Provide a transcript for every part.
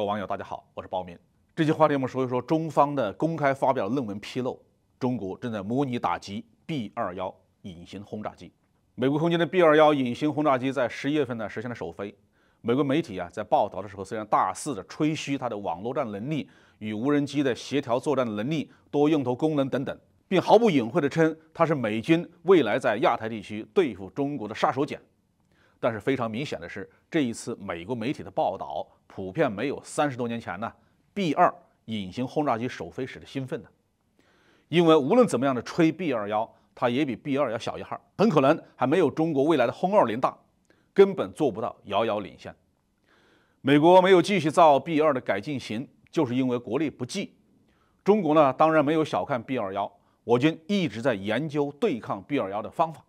各位网友，大家好，我是包明。这期话题我们说一说中方的公开发表论文披露，中国正在模拟打击 B 二幺隐形轰炸机。美国空军的 B 二幺隐形轰炸机在十一月份呢实现了首飞。美国媒体啊在报道的时候，虽然大肆的吹嘘它的网络战能力、与无人机的协调作战能力、多用途功能等等，并毫不隐晦的称它是美军未来在亚太地区对付中国的杀手锏。但是非常明显的是，这一次美国媒体的报道普遍没有三十多年前呢 B 二隐形轰炸机首飞时的兴奋呢，因为无论怎么样的吹 B 二幺，它也比 B 二要小一号，很可能还没有中国未来的轰二零大，根本做不到遥遥领先。美国没有继续造 B 二的改进型，就是因为国力不济。中国呢，当然没有小看 B 二幺，我军一直在研究对抗 B 二幺的方法。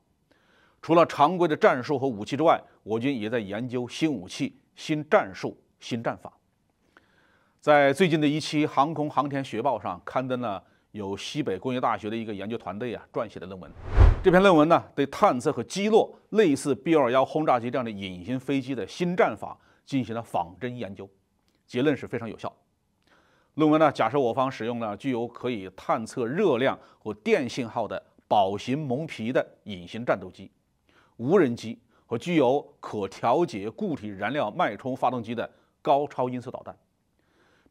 除了常规的战术和武器之外，我军也在研究新武器、新战术、新战法。在最近的一期《航空航天学报》上刊登了由西北工业大学的一个研究团队啊撰写的论文。这篇论文呢，对探测和击落类似 B 二幺轰炸机这样的隐形飞机的新战法进行了仿真研究，结论是非常有效。论文呢假设我方使用了具有可以探测热量和电信号的保型蒙皮的隐形战斗机。无人机和具有可调节固体燃料脉冲发动机的高超音速导弹，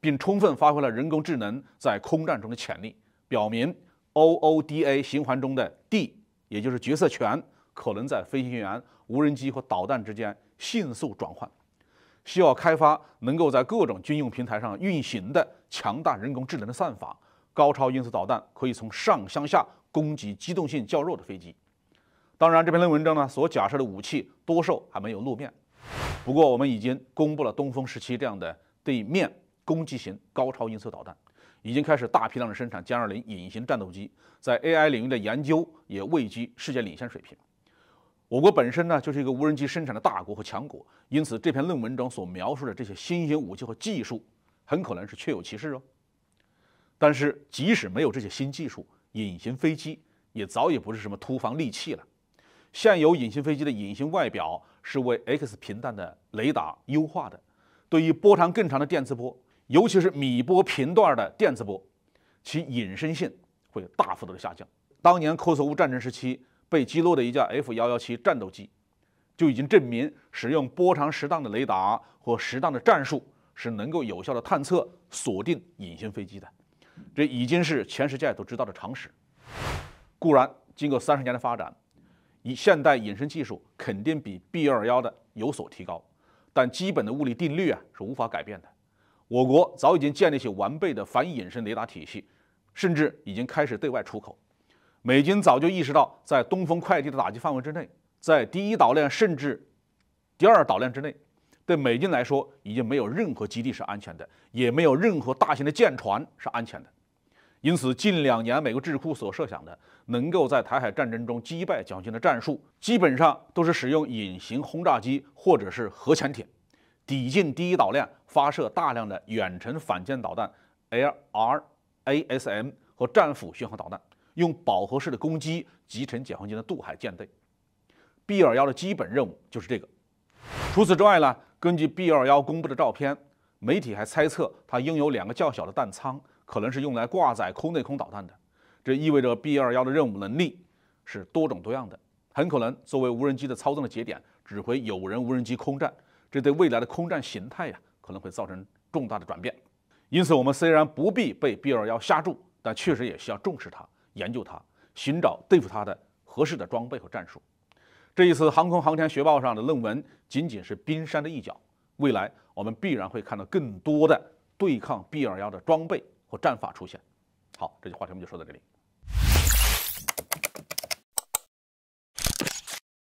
并充分发挥了人工智能在空战中的潜力，表明 OODA 循环中的 D，也就是决策权，可能在飞行员、无人机和导弹之间迅速转换。需要开发能够在各种军用平台上运行的强大人工智能的算法。高超音速导弹可以从上向下攻击机动性较弱的飞机。当然，这篇论文中呢所假设的武器多数还没有露面，不过我们已经公布了东风十七这样的对面攻击型高超音速导弹，已经开始大批量的生产歼二零隐形战斗机，在 AI 领域的研究也位居世界领先水平。我国本身呢就是一个无人机生产的大国和强国，因此这篇论文中所描述的这些新型武器和技术很可能是确有其事哦。但是即使没有这些新技术，隐形飞机也早已不是什么突防利器了。现有隐形飞机的隐形外表是为 X 频段的雷达优化的，对于波长更长的电磁波，尤其是米波频段的电磁波，其隐身性会大幅度的下降。当年科索沃战争时期被击落的一架 F-117 战斗机，就已经证明使用波长适当的雷达或适当的战术是能够有效的探测锁定隐形飞机的，这已经是全世界都知道的常识。固然，经过三十年的发展。以现代隐身技术，肯定比 B 二幺的有所提高，但基本的物理定律啊是无法改变的。我国早已经建立起完备的反隐身雷达体系，甚至已经开始对外出口。美军早就意识到，在东风快递的打击范围之内，在第一岛链甚至第二岛链之内，对美军来说已经没有任何基地是安全的，也没有任何大型的舰船是安全的。因此，近两年美国智库所设想的能够在台海战争中击败解放军的战术，基本上都是使用隐形轰炸机或者是核潜艇抵近第一岛链，发射大量的远程反舰导弹 （LRASM） 和战斧巡航导弹，用饱和式的攻击击沉解放军的渡海舰队。B-21 的基本任务就是这个。除此之外呢，根据 B-21 公布的照片，媒体还猜测它拥有两个较小的弹舱。可能是用来挂载空对空导弹的，这意味着 B 二幺的任务能力是多种多样的，很可能作为无人机的操纵的节点，指挥有人无人机空战，这对未来的空战形态呀可能会造成重大的转变。因此，我们虽然不必被 B 二幺吓住，但确实也需要重视它，研究它，寻找对付它的合适的装备和战术。这一次航空航天学报上的论文仅仅是冰山的一角，未来我们必然会看到更多的对抗 B 二幺的装备。或战法出现。好，这句话题我们就说到这里。